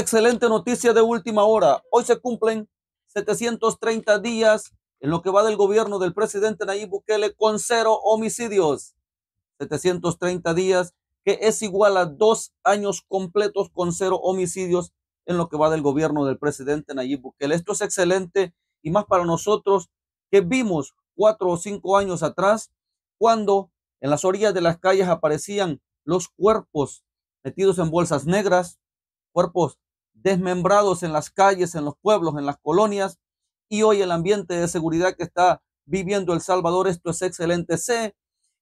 Excelente noticia de última hora. Hoy se cumplen 730 días en lo que va del gobierno del presidente Nayib Bukele con cero homicidios. 730 días, que es igual a dos años completos con cero homicidios en lo que va del gobierno del presidente Nayib Bukele. Esto es excelente y más para nosotros que vimos cuatro o cinco años atrás cuando en las orillas de las calles aparecían los cuerpos metidos en bolsas negras, cuerpos desmembrados en las calles, en los pueblos, en las colonias. Y hoy el ambiente de seguridad que está viviendo El Salvador, esto es excelente. Sé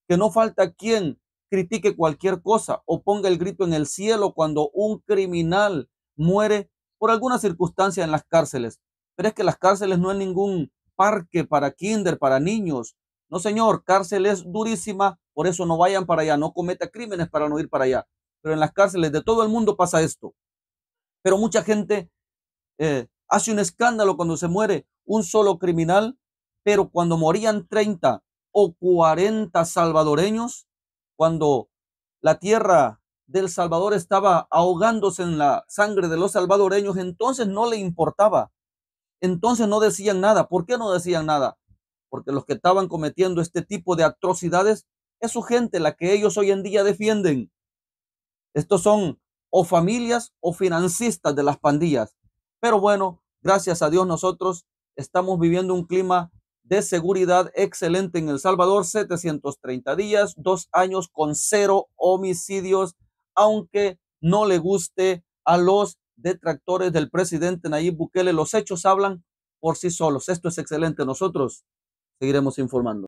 que no falta quien critique cualquier cosa o ponga el grito en el cielo cuando un criminal muere por alguna circunstancia en las cárceles. Pero es que las cárceles no es ningún parque para kinder, para niños. No, señor, cárcel es durísima, por eso no vayan para allá, no cometa crímenes para no ir para allá. Pero en las cárceles de todo el mundo pasa esto. Pero mucha gente eh, hace un escándalo cuando se muere un solo criminal, pero cuando morían 30 o 40 salvadoreños, cuando la tierra del Salvador estaba ahogándose en la sangre de los salvadoreños, entonces no le importaba. Entonces no decían nada. ¿Por qué no decían nada? Porque los que estaban cometiendo este tipo de atrocidades es su gente la que ellos hoy en día defienden. Estos son o familias o financistas de las pandillas. Pero bueno, gracias a Dios nosotros estamos viviendo un clima de seguridad excelente en El Salvador, 730 días, dos años con cero homicidios, aunque no le guste a los detractores del presidente Nayib Bukele. Los hechos hablan por sí solos. Esto es excelente. Nosotros seguiremos informando.